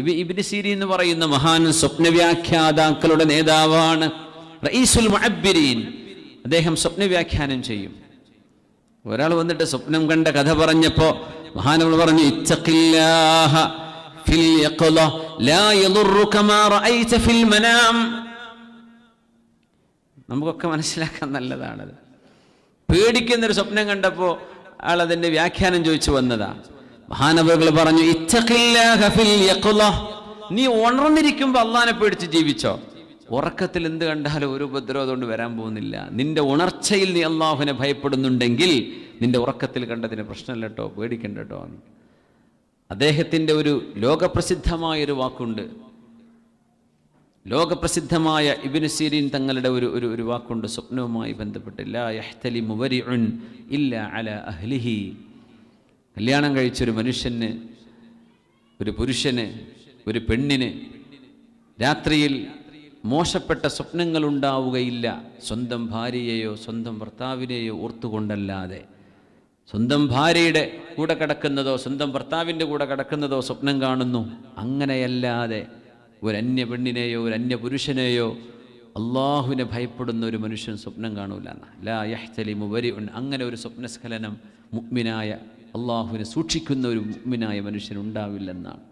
ഇബ് ഇബിന് Serie എന്ന് പറയുന്ന മഹാൻ സ്വപ്നവ്യാഖ്യാതാക്കളുടെ നേതാവാണ് റയീസുൽ മുഅബ്ബിരീൻ അദ്ദേഹം സ്വപ്നവ്യാഖ്യാനം ചെയ്യും ഒരാൾ വന്നിട്ട് സ്വപ്നം കണ്ട കഥ പറഞ്ഞപ്പോൾ മഹാനവൾ പറഞ്ഞു ഇത്തഖില്ലാഹ ഫിൽ ലാ മാ ഫിൽ മനാം നമുക്കൊക്കെ മനസ്സിലാക്കാൻ നല്ലതാണത് പേടിക്കുന്നൊരു സ്വപ്നം കണ്ടപ്പോൾ ആൾ അതിൻ്റെ വ്യാഖ്യാനം ചോദിച്ചു വന്നതാണ് മഹാനവകൾ പറഞ്ഞു നീ ഉണർന്നിരിക്കുമ്പോൾ അള്ളഹാനെ പേടിച്ച് ജീവിച്ചോ ഉറക്കത്തിൽ എന്ത് കണ്ടാലും ഒരു ഉപദ്രവം അതുകൊണ്ട് വരാൻ പോകുന്നില്ല നിന്റെ ഉണർച്ചയിൽ നീ അള്ളാഹുവിനെ ഭയപ്പെടുന്നുണ്ടെങ്കിൽ നിന്റെ ഉറക്കത്തിൽ കണ്ടതിന് പ്രശ്നമല്ല കേട്ടോ പേടിക്കണ്ട കേട്ടോ അദ്ദേഹത്തിൻ്റെ ഒരു ലോകപ്രസിദ്ധമായൊരു വാക്കുണ്ട് ലോകപ്രസിദ്ധമായ ഇബിന് സീരീൻ തങ്ങളുടെ ഒരു ഒരു ഒരു വാക്കുണ്ട് സ്വപ്നവുമായി ബന്ധപ്പെട്ട് ലാ യഹ്തലി മുവരി ഇല്ല അല അഹ്ലിഹി കല്യാണം കഴിച്ചൊരു മനുഷ്യന് ഒരു പുരുഷന് ഒരു പെണ്ണിന് രാത്രിയിൽ മോശപ്പെട്ട സ്വപ്നങ്ങൾ ഉണ്ടാവുകയില്ല സ്വന്തം ഭാര്യയെയോ സ്വന്തം ഭർത്താവിനെയോ ഓർത്തുകൊണ്ടല്ലാതെ സ്വന്തം ഭാര്യയുടെ കൂടെ കിടക്കുന്നതോ സ്വന്തം ഭർത്താവിൻ്റെ കൂടെ കിടക്കുന്നതോ സ്വപ്നം കാണുന്നു അങ്ങനെയല്ലാതെ ഒരു അന്യ പെണ്ണിനെയോ ഒരു അന്യ പുരുഷനെയോ അള്ളാഹുവിനെ ഭയപ്പെടുന്ന ഒരു മനുഷ്യൻ സ്വപ്നം കാണൂല ലാ യഹ്തലി മുബരി അങ്ങനെ ഒരു സ്വപ്നസ്ഖലനം മുഗ്മിനായ അള്ളാഹുവിനെ സൂക്ഷിക്കുന്ന ഒരു മുമ്മിനായ മനുഷ്യൻ ഉണ്ടാവില്ലെന്നാണ്